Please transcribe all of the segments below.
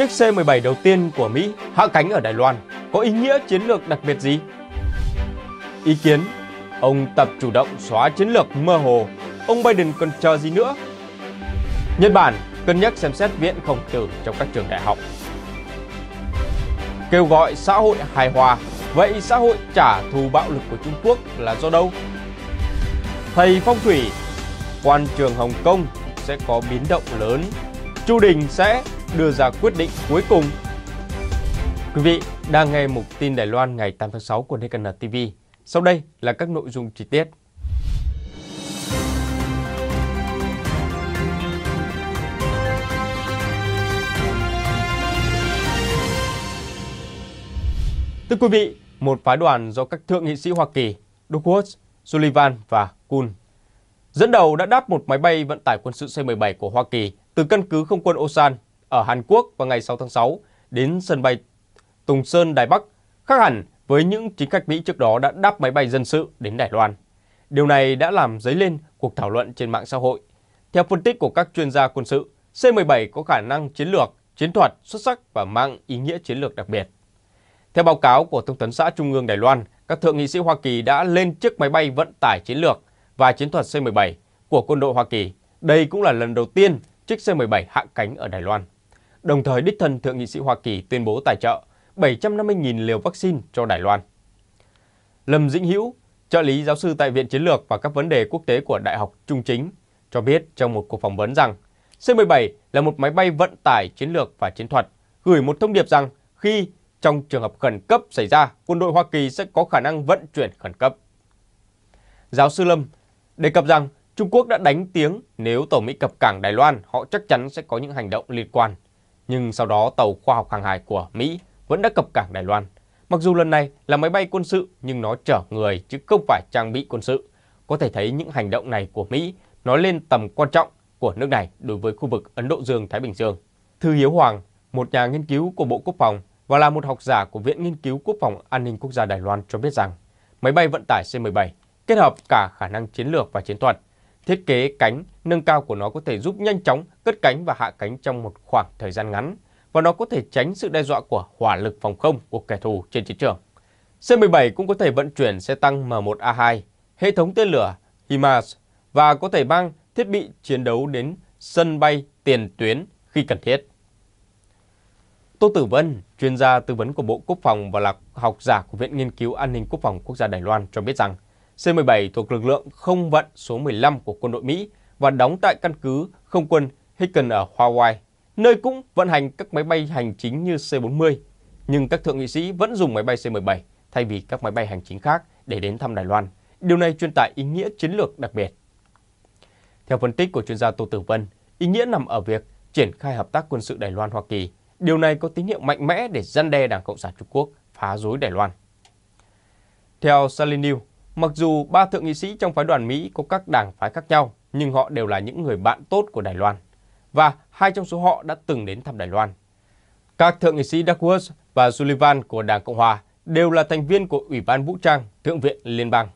Chiếc C-17 đầu tiên của Mỹ hạ cánh ở Đài Loan có ý nghĩa chiến lược đặc biệt gì? Ý kiến, ông Tập chủ động xóa chiến lược mơ hồ, ông Biden còn chờ gì nữa? Nhật Bản cân nhắc xem xét viện khổng tử trong các trường đại học. Kêu gọi xã hội hài hòa, vậy xã hội trả thù bạo lực của Trung Quốc là do đâu? Thầy phong thủy, quan trường Hồng Kông sẽ có biến động lớn, Chu Đình sẽ đưa ra quyết định cuối cùng. Quý vị đang nghe mục tin Đài Loan ngày 8 tháng 6 của DKN TV. Sau đây là các nội dung chi tiết. Thưa quý vị, một phái đoàn do các thượng nghị sĩ Hoa Kỳ Doug Woods, Sullivan và Kuhn dẫn đầu đã đáp một máy bay vận tải quân sự C-17 của Hoa Kỳ từ căn cứ không quân Osan ở Hàn Quốc vào ngày 6 tháng 6 đến sân bay Tùng Sơn, Đài Bắc, khác hẳn với những chính khách Mỹ trước đó đã đáp máy bay dân sự đến Đài Loan. Điều này đã làm dấy lên cuộc thảo luận trên mạng xã hội. Theo phân tích của các chuyên gia quân sự, C-17 có khả năng chiến lược, chiến thuật xuất sắc và mang ý nghĩa chiến lược đặc biệt. Theo báo cáo của Thông tấn xã Trung ương Đài Loan, các thượng nghị sĩ Hoa Kỳ đã lên chiếc máy bay vận tải chiến lược và chiến thuật C-17 của quân đội Hoa Kỳ. Đây cũng là lần đầu tiên chiếc C-17 hạ cánh ở Đài Loan đồng thời đích thân Thượng nghị sĩ Hoa Kỳ tuyên bố tài trợ 750.000 liều vaccine cho Đài Loan. Lâm Dĩnh Hữu, trợ lý giáo sư tại Viện Chiến lược và các vấn đề quốc tế của Đại học Trung Chính, cho biết trong một cuộc phỏng vấn rằng C-17 là một máy bay vận tải chiến lược và chiến thuật, gửi một thông điệp rằng khi trong trường hợp khẩn cấp xảy ra, quân đội Hoa Kỳ sẽ có khả năng vận chuyển khẩn cấp. Giáo sư Lâm đề cập rằng Trung Quốc đã đánh tiếng nếu tàu Mỹ cập cảng Đài Loan, họ chắc chắn sẽ có những hành động liên quan nhưng sau đó tàu khoa học hàng hải của Mỹ vẫn đã cập cảng Đài Loan. Mặc dù lần này là máy bay quân sự nhưng nó chở người chứ không phải trang bị quân sự. Có thể thấy những hành động này của Mỹ nói lên tầm quan trọng của nước này đối với khu vực Ấn Độ Dương-Thái Bình Dương. Thư Hiếu Hoàng, một nhà nghiên cứu của Bộ Quốc phòng và là một học giả của Viện Nghiên cứu Quốc phòng An ninh Quốc gia Đài Loan cho biết rằng máy bay vận tải C-17 kết hợp cả khả năng chiến lược và chiến thuật Thiết kế cánh nâng cao của nó có thể giúp nhanh chóng cất cánh và hạ cánh trong một khoảng thời gian ngắn và nó có thể tránh sự đe dọa của hỏa lực phòng không của kẻ thù trên chiến trường. C-17 cũng có thể vận chuyển xe tăng M1A2, hệ thống tên lửa HIMARS và có thể mang thiết bị chiến đấu đến sân bay tiền tuyến khi cần thiết. Tô Tử Vân, chuyên gia tư vấn của Bộ Quốc phòng và là học giả của Viện Nghiên cứu An ninh Quốc phòng Quốc gia Đài Loan cho biết rằng C-17 thuộc lực lượng không vận số 15 của quân đội Mỹ và đóng tại căn cứ không quân Hicken ở Hawaii, nơi cũng vận hành các máy bay hành chính như C-40. Nhưng các thượng nghị sĩ vẫn dùng máy bay C-17 thay vì các máy bay hành chính khác để đến thăm Đài Loan. Điều này truyền tải ý nghĩa chiến lược đặc biệt. Theo phân tích của chuyên gia Tô Tử Vân, ý nghĩa nằm ở việc triển khai hợp tác quân sự Đài Loan-Hoa Kỳ. Điều này có tín hiệu mạnh mẽ để gian đe Đảng Cộng sản Trung Quốc phá rối Đài Loan. Theo Salin News, Mặc dù ba thượng nghị sĩ trong phái đoàn Mỹ có các đảng phái khác nhau, nhưng họ đều là những người bạn tốt của Đài Loan, và hai trong số họ đã từng đến thăm Đài Loan. Các thượng nghị sĩ Duckworth và Sullivan của Đảng Cộng Hòa đều là thành viên của Ủy ban Vũ trang Thượng viện Liên bang.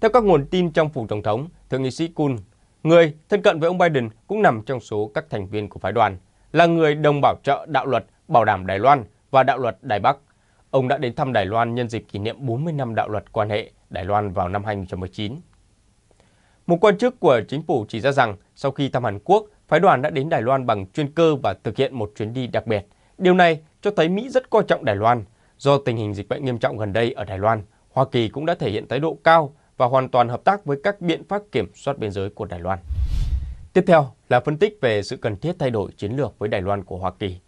Theo các nguồn tin trong phủ Tổng thống, Thượng nghị sĩ Kun, người thân cận với ông Biden cũng nằm trong số các thành viên của phái đoàn, là người đồng bảo trợ đạo luật bảo đảm Đài Loan và đạo luật Đài Bắc Ông đã đến thăm Đài Loan nhân dịp kỷ niệm 40 năm đạo luật quan hệ Đài Loan vào năm 2019. Một quan chức của chính phủ chỉ ra rằng sau khi thăm Hàn Quốc, phái đoàn đã đến Đài Loan bằng chuyên cơ và thực hiện một chuyến đi đặc biệt. Điều này cho thấy Mỹ rất coi trọng Đài Loan. Do tình hình dịch bệnh nghiêm trọng gần đây ở Đài Loan, Hoa Kỳ cũng đã thể hiện thái độ cao và hoàn toàn hợp tác với các biện pháp kiểm soát biên giới của Đài Loan. Tiếp theo là phân tích về sự cần thiết thay đổi chiến lược với Đài Loan của Hoa Kỳ.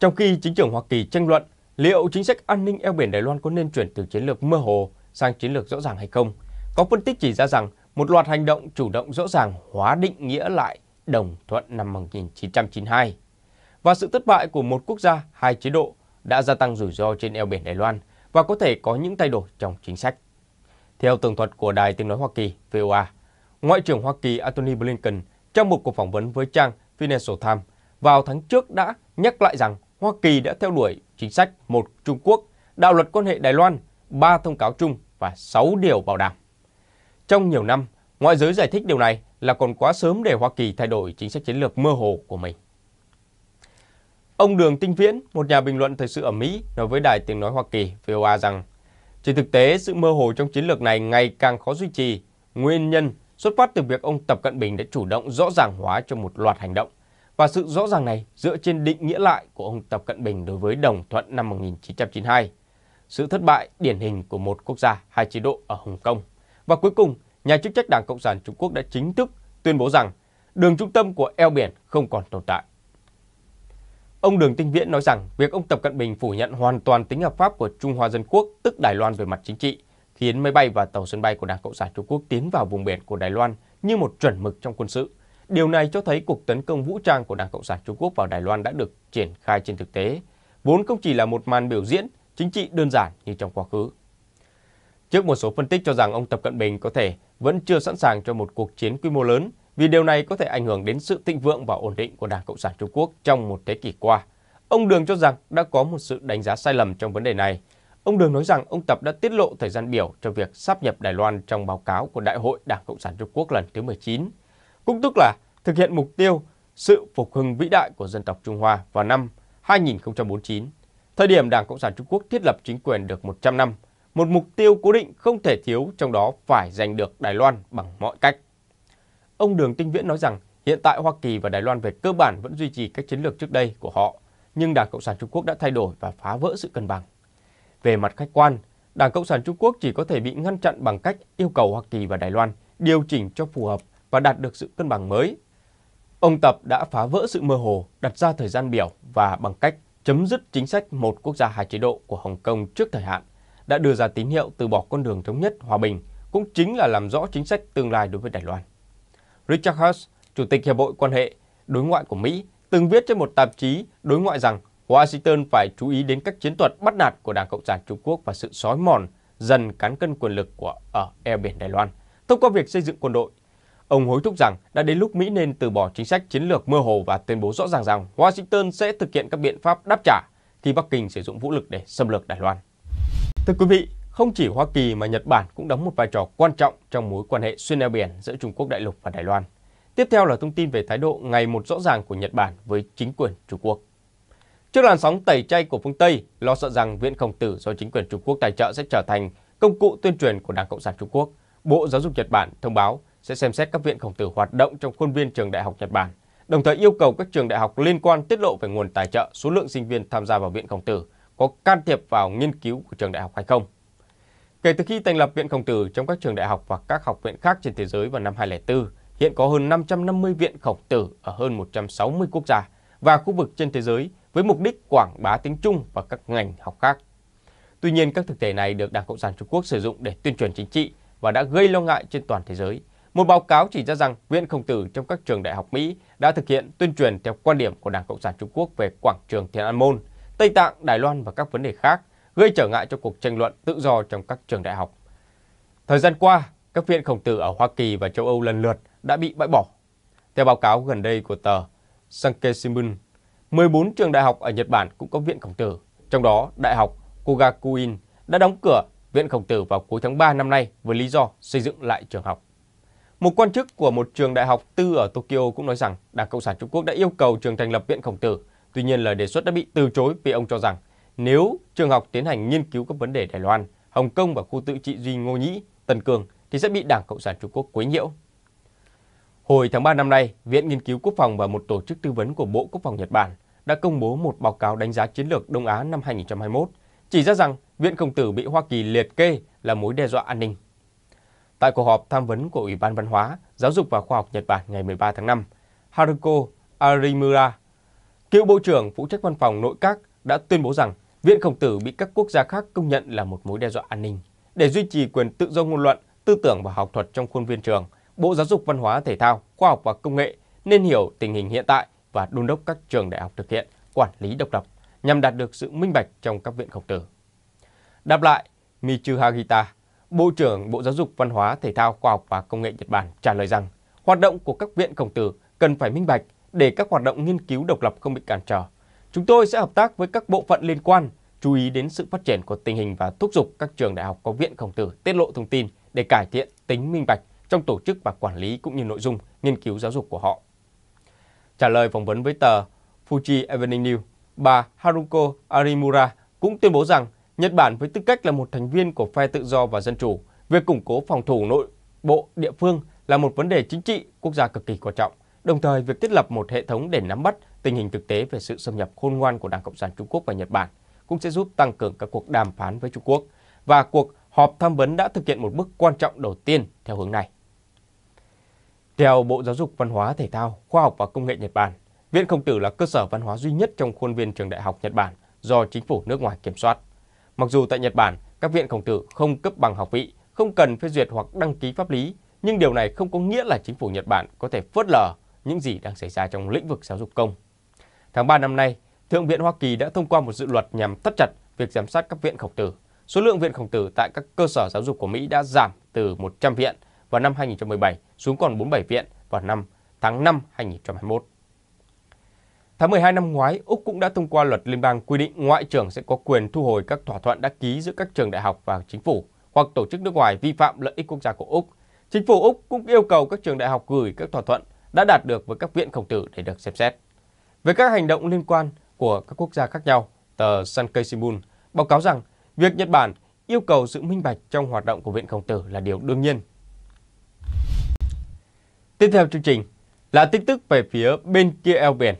Trong khi chính trưởng Hoa Kỳ tranh luận Liệu chính sách an ninh eo biển Đài Loan có nên chuyển từ chiến lược mơ hồ sang chiến lược rõ ràng hay không? Có phân tích chỉ ra rằng một loạt hành động chủ động rõ ràng hóa định nghĩa lại đồng thuận năm 1992 và sự thất bại của một quốc gia hai chế độ đã gia tăng rủi ro trên eo biển Đài Loan và có thể có những thay đổi trong chính sách. Theo tường thuật của Đài Tiếng Nói Hoa Kỳ VOA, Ngoại trưởng Hoa Kỳ Antony Blinken trong một cuộc phỏng vấn với trang Financial Times vào tháng trước đã nhắc lại rằng Hoa Kỳ đã theo đuổi chính sách một Trung Quốc, đạo luật quan hệ Đài Loan, ba thông cáo chung và sáu điều bảo đảm. Trong nhiều năm, ngoại giới giải thích điều này là còn quá sớm để Hoa Kỳ thay đổi chính sách chiến lược mơ hồ của mình. Ông Đường Tinh Viễn, một nhà bình luận thời sự ở Mỹ, nói với Đài Tiếng Nói Hoa Kỳ VOA rằng trên thực tế, sự mơ hồ trong chiến lược này ngày càng khó duy trì. Nguyên nhân xuất phát từ việc ông Tập Cận Bình đã chủ động rõ ràng hóa cho một loạt hành động và sự rõ ràng này dựa trên định nghĩa lại của ông Tập Cận Bình đối với đồng thuận năm 1992, sự thất bại điển hình của một quốc gia hai chế độ ở Hồng Kông. Và cuối cùng, nhà chức trách Đảng Cộng sản Trung Quốc đã chính thức tuyên bố rằng đường trung tâm của eo biển không còn tồn tại. Ông Đường Tinh Viễn nói rằng việc ông Tập Cận Bình phủ nhận hoàn toàn tính hợp pháp của Trung Hoa Dân Quốc, tức Đài Loan về mặt chính trị, khiến máy bay và tàu sân bay của Đảng Cộng sản Trung Quốc tiến vào vùng biển của Đài Loan như một chuẩn mực trong quân sự. Điều này cho thấy cuộc tấn công vũ trang của Đảng Cộng sản Trung Quốc vào Đài Loan đã được triển khai trên thực tế, vốn không chỉ là một màn biểu diễn chính trị đơn giản như trong quá khứ. Trước một số phân tích cho rằng ông Tập Cận Bình có thể vẫn chưa sẵn sàng cho một cuộc chiến quy mô lớn vì điều này có thể ảnh hưởng đến sự thịnh vượng và ổn định của Đảng Cộng sản Trung Quốc trong một thế kỷ qua. Ông Đường cho rằng đã có một sự đánh giá sai lầm trong vấn đề này. Ông Đường nói rằng ông Tập đã tiết lộ thời gian biểu cho việc sáp nhập Đài Loan trong báo cáo của Đại hội Đảng Cộng sản Trung Quốc lần thứ 19 cũng tức là thực hiện mục tiêu sự phục hưng vĩ đại của dân tộc Trung Hoa vào năm 2049, thời điểm Đảng Cộng sản Trung Quốc thiết lập chính quyền được 100 năm, một mục tiêu cố định không thể thiếu trong đó phải giành được Đài Loan bằng mọi cách. Ông Đường Tinh Viễn nói rằng hiện tại Hoa Kỳ và Đài Loan về cơ bản vẫn duy trì các chiến lược trước đây của họ, nhưng Đảng Cộng sản Trung Quốc đã thay đổi và phá vỡ sự cân bằng. Về mặt khách quan, Đảng Cộng sản Trung Quốc chỉ có thể bị ngăn chặn bằng cách yêu cầu Hoa Kỳ và Đài Loan điều chỉnh cho phù hợp và đạt được sự cân bằng mới. Ông Tập đã phá vỡ sự mơ hồ, đặt ra thời gian biểu và bằng cách chấm dứt chính sách một quốc gia hai chế độ của Hồng Kông trước thời hạn, đã đưa ra tín hiệu từ bỏ con đường thống nhất hòa bình, cũng chính là làm rõ chính sách tương lai đối với Đài Loan. Richard Hurst, Chủ tịch Hiệp hội quan hệ đối ngoại của Mỹ, từng viết trên một tạp chí đối ngoại rằng Washington phải chú ý đến các chiến thuật bắt nạt của Đảng Cộng sản Trung Quốc và sự sói mòn dần cán cân quyền lực của ở eo biển Đài Loan thông qua việc xây dựng quân đội Ông hối thúc rằng đã đến lúc Mỹ nên từ bỏ chính sách chiến lược mơ hồ và tuyên bố rõ ràng rằng Washington sẽ thực hiện các biện pháp đáp trả khi Bắc Kinh sử dụng vũ lực để xâm lược Đài Loan. Thưa quý vị, không chỉ Hoa Kỳ mà Nhật Bản cũng đóng một vai trò quan trọng trong mối quan hệ xuyên eo biển giữa Trung Quốc đại lục và Đài Loan. Tiếp theo là thông tin về thái độ ngày một rõ ràng của Nhật Bản với chính quyền Trung Quốc. Trước làn sóng tẩy chay của phương Tây, lo sợ rằng viện khổng tử do chính quyền Trung Quốc tài trợ sẽ trở thành công cụ tuyên truyền của Đảng Cộng sản Trung Quốc, Bộ Giáo dục Nhật Bản thông báo sẽ xem xét các viện khổng tử hoạt động trong khuôn viên trường đại học Nhật Bản, đồng thời yêu cầu các trường đại học liên quan tiết lộ về nguồn tài trợ, số lượng sinh viên tham gia vào viện khổng tử, có can thiệp vào nghiên cứu của trường đại học hay không. Kể từ khi thành lập viện khổng tử trong các trường đại học và các học viện khác trên thế giới vào năm 2004, hiện có hơn 550 viện khổng tử ở hơn 160 quốc gia và khu vực trên thế giới với mục đích quảng bá tiếng Trung và các ngành học khác. Tuy nhiên, các thực thể này được Đảng Cộng sản Trung Quốc sử dụng để tuyên truyền chính trị và đã gây lo ngại trên toàn thế giới. Một báo cáo chỉ ra rằng Viện Khổng Tử trong các trường đại học Mỹ đã thực hiện tuyên truyền theo quan điểm của Đảng Cộng sản Trung Quốc về quảng trường Thiên An Môn, Tây Tạng, Đài Loan và các vấn đề khác, gây trở ngại cho cuộc tranh luận tự do trong các trường đại học. Thời gian qua, các viện khổng tử ở Hoa Kỳ và châu Âu lần lượt đã bị bãi bỏ. Theo báo cáo gần đây của tờ Sankei Shimbun, 14 trường đại học ở Nhật Bản cũng có viện khổng tử, trong đó Đại học Kogakuin đã đóng cửa viện khổng tử vào cuối tháng 3 năm nay với lý do xây dựng lại trường học. Một quan chức của một trường đại học tư ở Tokyo cũng nói rằng Đảng Cộng sản Trung Quốc đã yêu cầu trường thành lập Viện Khổng Tử. Tuy nhiên, lời đề xuất đã bị từ chối vì ông cho rằng nếu trường học tiến hành nghiên cứu các vấn đề Đài Loan, Hồng Kông và khu tự trị Duy Ngô Nhĩ, Tân cường thì sẽ bị Đảng Cộng sản Trung Quốc quấy nhiễu. Hồi tháng 3 năm nay, Viện Nghiên cứu Quốc phòng và một tổ chức tư vấn của Bộ Quốc phòng Nhật Bản đã công bố một báo cáo đánh giá chiến lược Đông Á năm 2021, chỉ ra rằng Viện Khổng Tử bị Hoa Kỳ liệt kê là mối đe dọa an ninh. Tại cuộc họp tham vấn của Ủy ban Văn hóa, Giáo dục và Khoa học Nhật Bản ngày 13 tháng 5, Haruko Arimura, cựu Bộ trưởng phụ trách văn phòng nội các đã tuyên bố rằng Viện Khổng Tử bị các quốc gia khác công nhận là một mối đe dọa an ninh. Để duy trì quyền tự do ngôn luận, tư tưởng và học thuật trong khuôn viên trường, Bộ Giáo dục Văn hóa Thể thao, Khoa học và Công nghệ nên hiểu tình hình hiện tại và đôn đốc các trường đại học thực hiện quản lý độc lập nhằm đạt được sự minh bạch trong các viện khổng tử. Đáp lại, Michu Hagita, Bộ trưởng Bộ Giáo dục Văn hóa, Thể thao, Khoa học và Công nghệ Nhật Bản trả lời rằng hoạt động của các viện khổng tử cần phải minh bạch để các hoạt động nghiên cứu độc lập không bị cản trở. Chúng tôi sẽ hợp tác với các bộ phận liên quan, chú ý đến sự phát triển của tình hình và thúc giục các trường đại học có viện khổng tử tiết lộ thông tin để cải thiện tính minh bạch trong tổ chức và quản lý cũng như nội dung nghiên cứu giáo dục của họ. Trả lời phỏng vấn với tờ Fuji Evening News, bà Haruko Arimura cũng tuyên bố rằng Nhật Bản với tư cách là một thành viên của phe tự do và dân chủ, việc củng cố phòng thủ nội bộ địa phương là một vấn đề chính trị quốc gia cực kỳ quan trọng. Đồng thời, việc thiết lập một hệ thống để nắm bắt tình hình thực tế về sự xâm nhập khôn ngoan của Đảng Cộng sản Trung Quốc và Nhật Bản cũng sẽ giúp tăng cường các cuộc đàm phán với Trung Quốc và cuộc họp tham vấn đã thực hiện một bước quan trọng đầu tiên theo hướng này. Theo Bộ Giáo dục Văn hóa Thể thao, Khoa học và Công nghệ Nhật Bản, Viện không Tử là cơ sở văn hóa duy nhất trong khuôn viên trường đại học Nhật Bản do chính phủ nước ngoài kiểm soát. Mặc dù tại Nhật Bản, các viện khổng tử không cấp bằng học vị, không cần phê duyệt hoặc đăng ký pháp lý, nhưng điều này không có nghĩa là chính phủ Nhật Bản có thể phớt lờ những gì đang xảy ra trong lĩnh vực giáo dục công. Tháng 3 năm nay, Thượng viện Hoa Kỳ đã thông qua một dự luật nhằm thắt chặt việc giám sát các viện khổng tử. Số lượng viện khổng tử tại các cơ sở giáo dục của Mỹ đã giảm từ 100 viện vào năm 2017 xuống còn 47 viện vào năm tháng 5 2021. Tháng 12 năm ngoái, Úc cũng đã thông qua luật liên bang quy định ngoại trưởng sẽ có quyền thu hồi các thỏa thuận đã ký giữa các trường đại học và chính phủ hoặc tổ chức nước ngoài vi phạm lợi ích quốc gia của Úc. Chính phủ Úc cũng yêu cầu các trường đại học gửi các thỏa thuận đã đạt được với các viện khổng tử để được xem xét. Về các hành động liên quan của các quốc gia khác nhau, tờ Sankei Shimbun báo cáo rằng việc Nhật Bản yêu cầu sự minh bạch trong hoạt động của viện khổng tử là điều đương nhiên. Tiếp theo chương trình là tin tức về phía bên kia eo biển.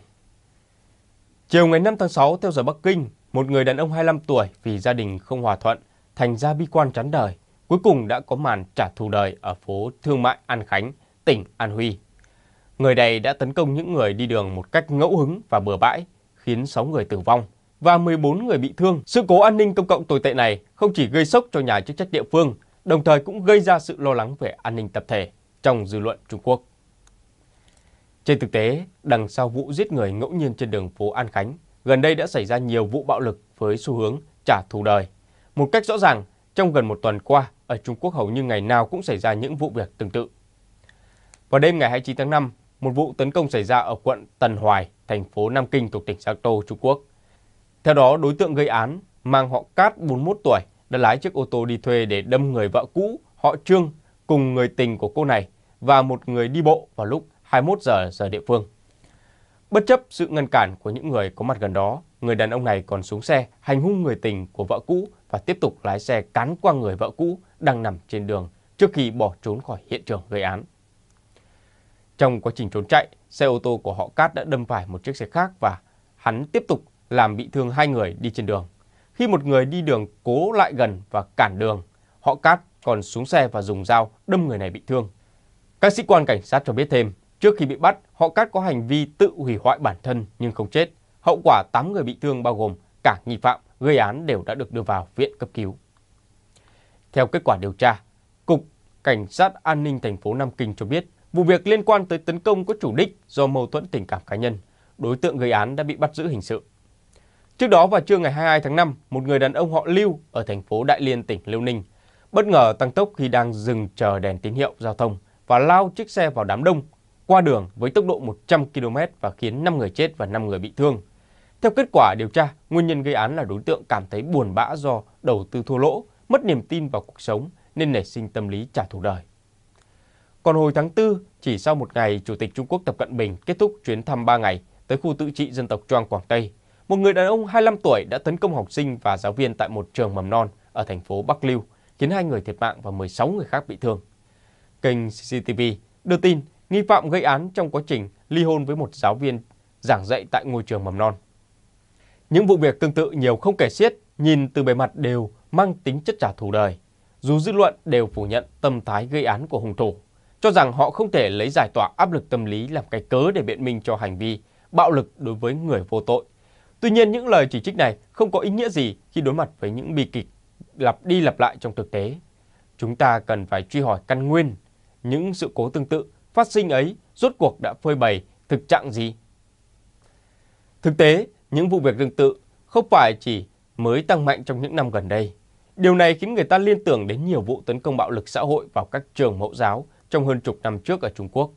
Chiều ngày 5 tháng 6 theo giờ Bắc Kinh, một người đàn ông 25 tuổi vì gia đình không hòa thuận, thành ra bi quan chán đời, cuối cùng đã có màn trả thù đời ở phố Thương mại An Khánh, tỉnh An Huy. Người này đã tấn công những người đi đường một cách ngẫu hứng và bừa bãi, khiến 6 người tử vong và 14 người bị thương. Sự cố an ninh công cộng tồi tệ này không chỉ gây sốc cho nhà chức trách địa phương, đồng thời cũng gây ra sự lo lắng về an ninh tập thể trong dư luận Trung Quốc. Trên thực tế, đằng sau vụ giết người ngẫu nhiên trên đường phố An Khánh, gần đây đã xảy ra nhiều vụ bạo lực với xu hướng trả thù đời. Một cách rõ ràng, trong gần một tuần qua, ở Trung Quốc hầu như ngày nào cũng xảy ra những vụ việc tương tự. Vào đêm ngày 29 tháng 5, một vụ tấn công xảy ra ở quận Tần Hoài, thành phố Nam Kinh thuộc tỉnh Giang Tô, Trung Quốc. Theo đó, đối tượng gây án mang họ Cát 41 tuổi đã lái chiếc ô tô đi thuê để đâm người vợ cũ, họ Trương, cùng người tình của cô này và một người đi bộ vào lúc 21 giờ giờ địa phương. Bất chấp sự ngăn cản của những người có mặt gần đó, người đàn ông này còn xuống xe hành hung người tình của vợ cũ và tiếp tục lái xe cán qua người vợ cũ đang nằm trên đường trước khi bỏ trốn khỏi hiện trường gây án. Trong quá trình trốn chạy, xe ô tô của họ Cát đã đâm phải một chiếc xe khác và hắn tiếp tục làm bị thương hai người đi trên đường. Khi một người đi đường cố lại gần và cản đường, họ Cát còn xuống xe và dùng dao đâm người này bị thương. Các sĩ quan cảnh sát cho biết thêm, Trước khi bị bắt, họ cắt có hành vi tự hủy hoại bản thân nhưng không chết. Hậu quả 8 người bị thương bao gồm cả nghi phạm gây án đều đã được đưa vào viện cấp cứu. Theo kết quả điều tra, Cục Cảnh sát An ninh thành phố Nam Kinh cho biết vụ việc liên quan tới tấn công có chủ đích do mâu thuẫn tình cảm cá nhân. Đối tượng gây án đã bị bắt giữ hình sự. Trước đó vào trưa ngày 22 tháng 5, một người đàn ông họ Lưu ở thành phố Đại Liên, tỉnh Liêu Ninh bất ngờ tăng tốc khi đang dừng chờ đèn tín hiệu giao thông và lao chiếc xe vào đám đông qua đường với tốc độ 100 km và khiến 5 người chết và 5 người bị thương. Theo kết quả điều tra, nguyên nhân gây án là đối tượng cảm thấy buồn bã do đầu tư thua lỗ, mất niềm tin vào cuộc sống nên nảy sinh tâm lý trả thù đời. Còn hồi tháng 4, chỉ sau một ngày, Chủ tịch Trung Quốc Tập Cận Bình kết thúc chuyến thăm 3 ngày tới khu tự trị dân tộc Choang Quảng Tây. Một người đàn ông 25 tuổi đã tấn công học sinh và giáo viên tại một trường mầm non ở thành phố Bắc Liêu, khiến hai người thiệt mạng và 16 người khác bị thương. Kênh CCTV đưa tin nghi phạm gây án trong quá trình ly hôn với một giáo viên giảng dạy tại ngôi trường mầm non. Những vụ việc tương tự nhiều không kể xiết, nhìn từ bề mặt đều mang tính chất trả thù đời. Dù dư luận đều phủ nhận tâm thái gây án của hung thủ, cho rằng họ không thể lấy giải tỏa áp lực tâm lý làm cái cớ để biện minh cho hành vi bạo lực đối với người vô tội. Tuy nhiên những lời chỉ trích này không có ý nghĩa gì khi đối mặt với những bi kịch lặp đi lặp lại trong thực tế. Chúng ta cần phải truy hỏi căn nguyên, những sự cố tương tự phát sinh ấy rốt cuộc đã phơi bày thực trạng gì? Thực tế, những vụ việc tương tự không phải chỉ mới tăng mạnh trong những năm gần đây. Điều này khiến người ta liên tưởng đến nhiều vụ tấn công bạo lực xã hội vào các trường mẫu giáo trong hơn chục năm trước ở Trung Quốc.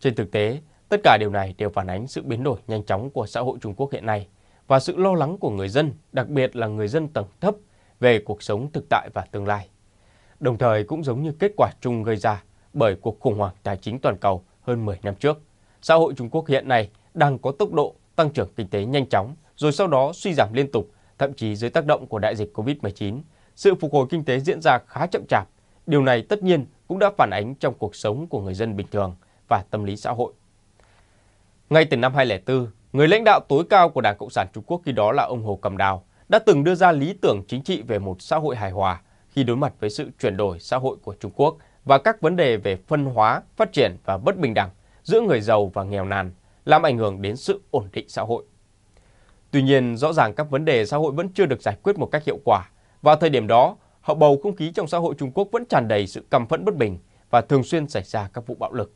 Trên thực tế, tất cả điều này đều phản ánh sự biến đổi nhanh chóng của xã hội Trung Quốc hiện nay và sự lo lắng của người dân, đặc biệt là người dân tầng thấp, về cuộc sống thực tại và tương lai. Đồng thời cũng giống như kết quả chung gây ra bởi cuộc khủng hoảng tài chính toàn cầu hơn 10 năm trước. Xã hội Trung Quốc hiện nay đang có tốc độ tăng trưởng kinh tế nhanh chóng, rồi sau đó suy giảm liên tục, thậm chí dưới tác động của đại dịch Covid-19. Sự phục hồi kinh tế diễn ra khá chậm chạp. Điều này tất nhiên cũng đã phản ánh trong cuộc sống của người dân bình thường và tâm lý xã hội. Ngay từ năm 2004, người lãnh đạo tối cao của Đảng Cộng sản Trung Quốc khi đó là ông Hồ Cầm Đào đã từng đưa ra lý tưởng chính trị về một xã hội hài hòa khi đối mặt với sự chuyển đổi xã hội của Trung Quốc và các vấn đề về phân hóa, phát triển và bất bình đẳng giữa người giàu và nghèo nàn, làm ảnh hưởng đến sự ổn định xã hội. Tuy nhiên, rõ ràng các vấn đề xã hội vẫn chưa được giải quyết một cách hiệu quả. và thời điểm đó, hậu bầu không khí trong xã hội Trung Quốc vẫn tràn đầy sự căm phẫn bất bình và thường xuyên xảy ra các vụ bạo lực.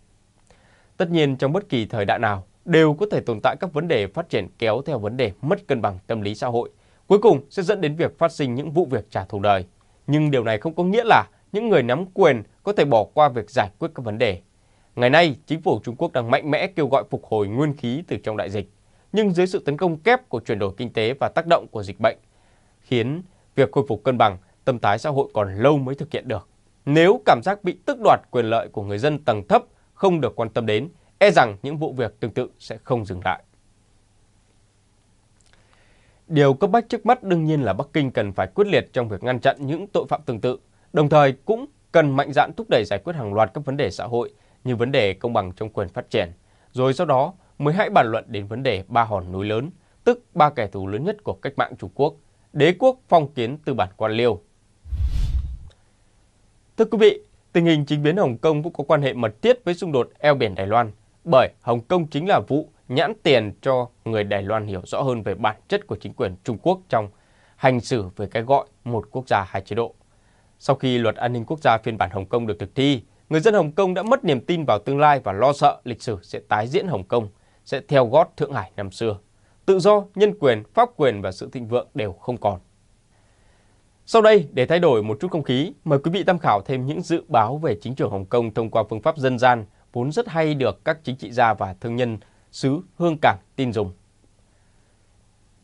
Tất nhiên, trong bất kỳ thời đại nào, đều có thể tồn tại các vấn đề phát triển kéo theo vấn đề mất cân bằng tâm lý xã hội, cuối cùng sẽ dẫn đến việc phát sinh những vụ việc trả thù đời. Nhưng điều này không có nghĩa là những người nắm quyền có thể bỏ qua việc giải quyết các vấn đề. Ngày nay, chính phủ Trung Quốc đang mạnh mẽ kêu gọi phục hồi nguyên khí từ trong đại dịch, nhưng dưới sự tấn công kép của chuyển đổi kinh tế và tác động của dịch bệnh, khiến việc khôi phục cân bằng tâm thái xã hội còn lâu mới thực hiện được. Nếu cảm giác bị tước đoạt quyền lợi của người dân tầng thấp không được quan tâm đến, e rằng những vụ việc tương tự sẽ không dừng lại. Điều cấp bách trước mắt đương nhiên là Bắc Kinh cần phải quyết liệt trong việc ngăn chặn những tội phạm tương tự đồng thời cũng cần mạnh dạn thúc đẩy giải quyết hàng loạt các vấn đề xã hội như vấn đề công bằng trong quyền phát triển, rồi sau đó mới hãy bàn luận đến vấn đề ba hòn núi lớn, tức ba kẻ thù lớn nhất của cách mạng Trung Quốc, đế quốc phong kiến tư bản quan liêu. Thưa quý vị, tình hình chính biến Hồng Kông cũng có quan hệ mật thiết với xung đột eo biển Đài Loan, bởi Hồng Kông chính là vụ nhãn tiền cho người Đài Loan hiểu rõ hơn về bản chất của chính quyền Trung Quốc trong hành xử với cái gọi một quốc gia hai chế độ. Sau khi luật an ninh quốc gia phiên bản Hồng Kông được thực thi, người dân Hồng Kông đã mất niềm tin vào tương lai và lo sợ lịch sử sẽ tái diễn Hồng Kông, sẽ theo gót Thượng Hải năm xưa. Tự do, nhân quyền, pháp quyền và sự thịnh vượng đều không còn. Sau đây, để thay đổi một chút không khí, mời quý vị tham khảo thêm những dự báo về chính trường Hồng Kông thông qua phương pháp dân gian, vốn rất hay được các chính trị gia và thương nhân xứ Hương Cảng tin dùng.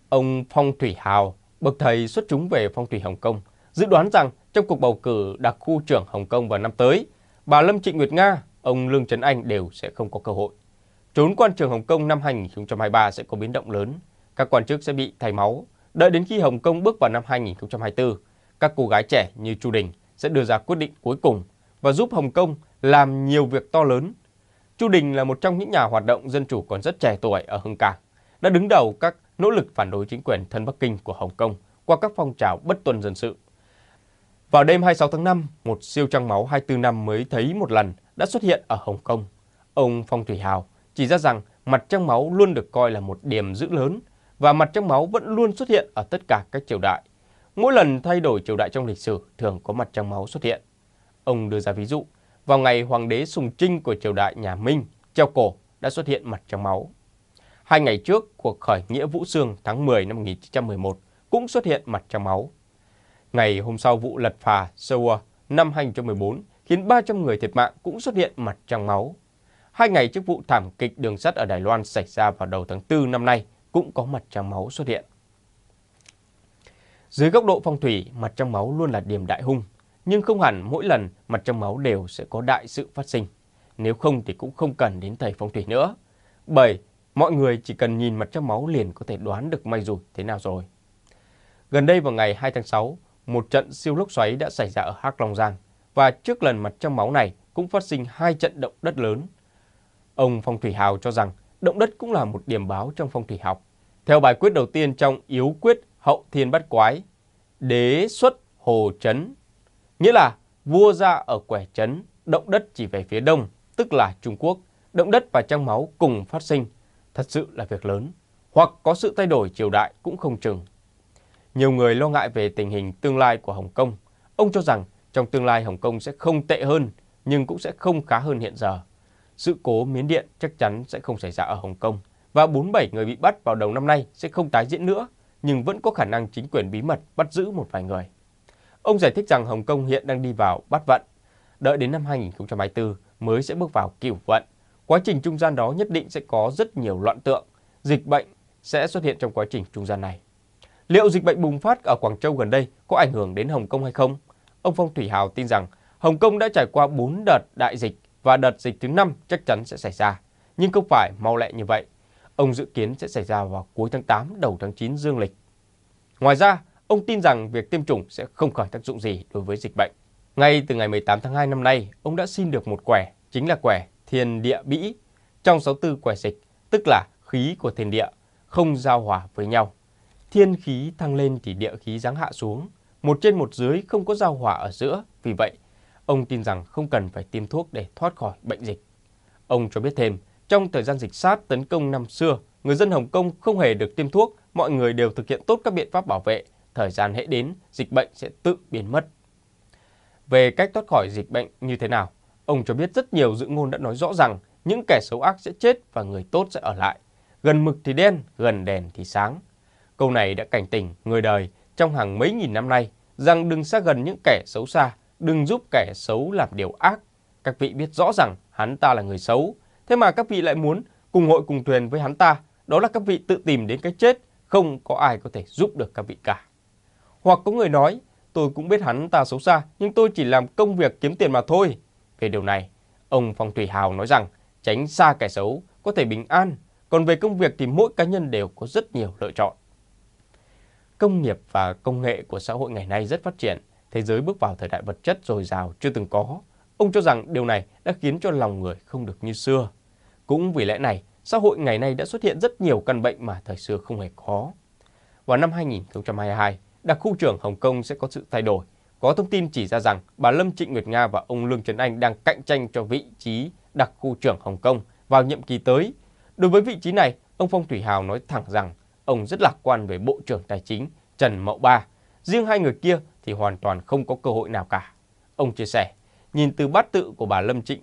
Ông Phong Thủy Hào, bậc thầy xuất chúng về phong thủy Hồng Kông, dự đoán rằng trong cuộc bầu cử đặc khu trưởng Hồng Kông vào năm tới, bà Lâm Trịnh Nguyệt Nga, ông Lương Trấn Anh đều sẽ không có cơ hội. Trốn quan trường Hồng Kông năm 2023 sẽ có biến động lớn. Các quan chức sẽ bị thay máu. Đợi đến khi Hồng Kông bước vào năm 2024, các cô gái trẻ như Chu Đình sẽ đưa ra quyết định cuối cùng và giúp Hồng Kông làm nhiều việc to lớn. Chu Đình là một trong những nhà hoạt động dân chủ còn rất trẻ tuổi ở Hưng Cảng, đã đứng đầu các nỗ lực phản đối chính quyền thân Bắc Kinh của Hồng Kông qua các phong trào bất tuân dân sự vào đêm 26 tháng 5, một siêu trăng máu 24 năm mới thấy một lần đã xuất hiện ở Hồng Kông. Ông Phong Thủy Hào chỉ ra rằng mặt trăng máu luôn được coi là một điểm giữ lớn và mặt trăng máu vẫn luôn xuất hiện ở tất cả các triều đại. Mỗi lần thay đổi triều đại trong lịch sử thường có mặt trăng máu xuất hiện. Ông đưa ra ví dụ, vào ngày hoàng đế Sùng Trinh của triều đại nhà Minh, treo cổ đã xuất hiện mặt trăng máu. Hai ngày trước, cuộc khởi nghĩa Vũ Sương tháng 10 năm 1911 cũng xuất hiện mặt trăng máu. Ngày hôm sau vụ lật phà Seoul năm 2014 khiến 300 người thiệt mạng cũng xuất hiện mặt trăng máu. Hai ngày trước vụ thảm kịch đường sắt ở Đài Loan xảy ra vào đầu tháng 4 năm nay cũng có mặt trăng máu xuất hiện. Dưới góc độ phong thủy, mặt trăng máu luôn là điểm đại hung, nhưng không hẳn mỗi lần mặt trăng máu đều sẽ có đại sự phát sinh. Nếu không thì cũng không cần đến thầy phong thủy nữa. Bởi mọi người chỉ cần nhìn mặt trăng máu liền có thể đoán được may rủi thế nào rồi. Gần đây vào ngày 2 tháng 6, một trận siêu lốc xoáy đã xảy ra ở Hắc Long Giang và trước lần mặt trăng máu này cũng phát sinh hai trận động đất lớn. Ông Phong Thủy Hào cho rằng động đất cũng là một điểm báo trong phong thủy học. Theo bài quyết đầu tiên trong Yếu quyết Hậu Thiên Bắt Quái, đế xuất hồ trấn, nghĩa là vua ra ở quẻ trấn, động đất chỉ về phía đông, tức là Trung Quốc, động đất và trăng máu cùng phát sinh, thật sự là việc lớn, hoặc có sự thay đổi triều đại cũng không chừng. Nhiều người lo ngại về tình hình tương lai của Hồng Kông. Ông cho rằng trong tương lai Hồng Kông sẽ không tệ hơn nhưng cũng sẽ không khá hơn hiện giờ. Sự cố Miến Điện chắc chắn sẽ không xảy ra ở Hồng Kông và 47 người bị bắt vào đầu năm nay sẽ không tái diễn nữa nhưng vẫn có khả năng chính quyền bí mật bắt giữ một vài người. Ông giải thích rằng Hồng Kông hiện đang đi vào bắt vận, đợi đến năm 2024 mới sẽ bước vào cửu vận. Quá trình trung gian đó nhất định sẽ có rất nhiều loạn tượng, dịch bệnh sẽ xuất hiện trong quá trình trung gian này. Liệu dịch bệnh bùng phát ở Quảng Châu gần đây có ảnh hưởng đến Hồng Kông hay không? Ông Phong Thủy Hào tin rằng Hồng Kông đã trải qua 4 đợt đại dịch và đợt dịch thứ 5 chắc chắn sẽ xảy ra, nhưng không phải mau lẹ như vậy. Ông dự kiến sẽ xảy ra vào cuối tháng 8 đầu tháng 9 dương lịch. Ngoài ra, ông tin rằng việc tiêm chủng sẽ không khởi tác dụng gì đối với dịch bệnh. Ngay từ ngày 18 tháng 2 năm nay, ông đã xin được một quẻ, chính là quẻ Thiên Địa Bĩ trong 64 quẻ dịch, tức là khí của thiên địa không giao hòa với nhau. Thiên khí thăng lên thì địa khí giáng hạ xuống, một trên một dưới không có giao hòa ở giữa, vì vậy ông tin rằng không cần phải tiêm thuốc để thoát khỏi bệnh dịch. Ông cho biết thêm, trong thời gian dịch sát tấn công năm xưa, người dân Hồng Kông không hề được tiêm thuốc, mọi người đều thực hiện tốt các biện pháp bảo vệ, thời gian hễ đến, dịch bệnh sẽ tự biến mất. Về cách thoát khỏi dịch bệnh như thế nào, ông cho biết rất nhiều dự ngôn đã nói rõ rằng những kẻ xấu ác sẽ chết và người tốt sẽ ở lại. Gần mực thì đen, gần đèn thì sáng. Câu này đã cảnh tỉnh người đời trong hàng mấy nghìn năm nay rằng đừng xa gần những kẻ xấu xa, đừng giúp kẻ xấu làm điều ác. Các vị biết rõ rằng hắn ta là người xấu, thế mà các vị lại muốn cùng hội cùng thuyền với hắn ta, đó là các vị tự tìm đến cái chết, không có ai có thể giúp được các vị cả. Hoặc có người nói, tôi cũng biết hắn ta xấu xa, nhưng tôi chỉ làm công việc kiếm tiền mà thôi. Về điều này, ông Phong Thủy Hào nói rằng tránh xa kẻ xấu có thể bình an, còn về công việc thì mỗi cá nhân đều có rất nhiều lựa chọn công nghiệp và công nghệ của xã hội ngày nay rất phát triển, thế giới bước vào thời đại vật chất dồi dào chưa từng có. Ông cho rằng điều này đã khiến cho lòng người không được như xưa. Cũng vì lẽ này, xã hội ngày nay đã xuất hiện rất nhiều căn bệnh mà thời xưa không hề có. Vào năm 2022, đặc khu trưởng Hồng Kông sẽ có sự thay đổi. Có thông tin chỉ ra rằng bà Lâm Trịnh Nguyệt Nga và ông Lương Trấn Anh đang cạnh tranh cho vị trí đặc khu trưởng Hồng Kông vào nhiệm kỳ tới. Đối với vị trí này, ông Phong Thủy Hào nói thẳng rằng ông rất lạc quan về Bộ trưởng Tài chính Trần Mậu Ba. Riêng hai người kia thì hoàn toàn không có cơ hội nào cả. Ông chia sẻ, nhìn từ bát tự của bà Lâm Trịnh,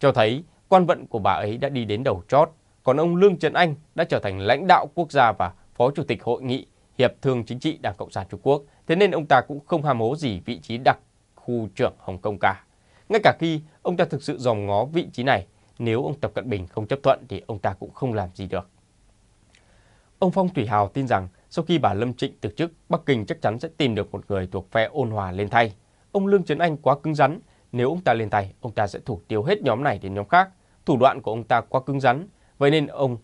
cho thấy quan vận của bà ấy đã đi đến đầu chót, còn ông Lương Trần Anh đã trở thành lãnh đạo quốc gia và Phó Chủ tịch Hội nghị Hiệp thương Chính trị Đảng Cộng sản Trung Quốc, thế nên ông ta cũng không ham hố gì vị trí đặc khu trưởng Hồng Kông cả. Ngay cả khi ông ta thực sự dòm ngó vị trí này, nếu ông Tập Cận Bình không chấp thuận thì ông ta cũng không làm gì được. Ông Phong Thủy Hào tin rằng sau khi bà Lâm Trịnh từ chức, Bắc Kinh chắc chắn sẽ tìm được một người thuộc phe ôn hòa lên thay. Ông Lương Trấn Anh quá cứng rắn, nếu ông ta lên tay, ông ta sẽ thủ tiêu hết nhóm này đến nhóm khác. Thủ đoạn của ông ta quá cứng rắn, vậy nên ông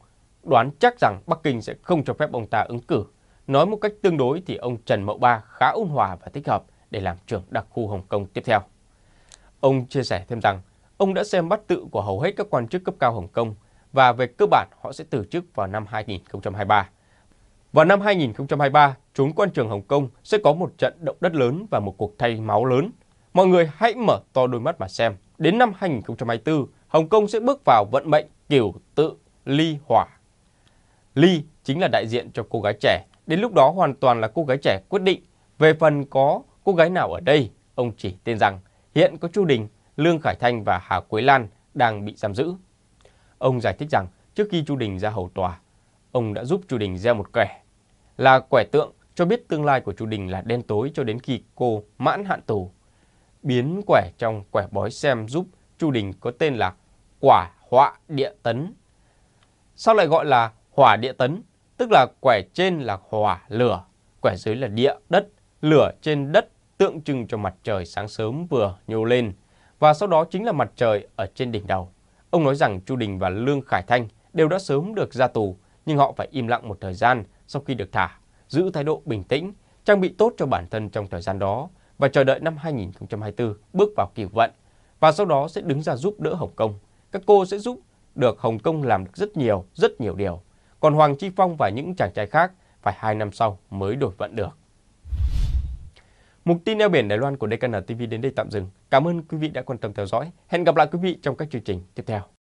đoán chắc rằng Bắc Kinh sẽ không cho phép ông ta ứng cử. Nói một cách tương đối thì ông Trần Mậu Ba khá ôn hòa và thích hợp để làm trưởng đặc khu Hồng Kông tiếp theo. Ông chia sẻ thêm rằng, ông đã xem bắt tự của hầu hết các quan chức cấp cao Hồng Kông và về cơ bản họ sẽ từ chức vào năm 2023. Vào năm 2023, trốn quan trường Hồng Kông sẽ có một trận động đất lớn và một cuộc thay máu lớn. Mọi người hãy mở to đôi mắt mà xem. Đến năm 2024, Hồng Kông sẽ bước vào vận mệnh kiểu tự ly hỏa. Ly chính là đại diện cho cô gái trẻ. Đến lúc đó hoàn toàn là cô gái trẻ quyết định. Về phần có cô gái nào ở đây, ông chỉ tên rằng hiện có Chu Đình, Lương Khải Thanh và Hà Quế Lan đang bị giam giữ. Ông giải thích rằng trước khi Chu Đình ra hầu tòa, ông đã giúp Chu Đình gieo một kẻ, là quẻ tượng cho biết tương lai của Chu Đình là đen tối cho đến khi cô mãn hạn tù. Biến quẻ trong quẻ bói xem giúp Chu Đình có tên là quả họa địa tấn. Sao lại gọi là hỏa địa tấn? Tức là quẻ trên là hỏa lửa, quẻ dưới là địa đất, lửa trên đất tượng trưng cho mặt trời sáng sớm vừa nhô lên và sau đó chính là mặt trời ở trên đỉnh đầu. Ông nói rằng Chu Đình và Lương Khải Thanh đều đã sớm được ra tù, nhưng họ phải im lặng một thời gian sau khi được thả, giữ thái độ bình tĩnh, trang bị tốt cho bản thân trong thời gian đó và chờ đợi năm 2024 bước vào kỳ vận và sau đó sẽ đứng ra giúp đỡ Hồng Kông. Các cô sẽ giúp được Hồng Kông làm được rất nhiều, rất nhiều điều. Còn Hoàng Chi Phong và những chàng trai khác phải hai năm sau mới đổi vận được. Mục tin eo biển Đài Loan của DKN TV đến đây tạm dừng. Cảm ơn quý vị đã quan tâm theo dõi. Hẹn gặp lại quý vị trong các chương trình tiếp theo.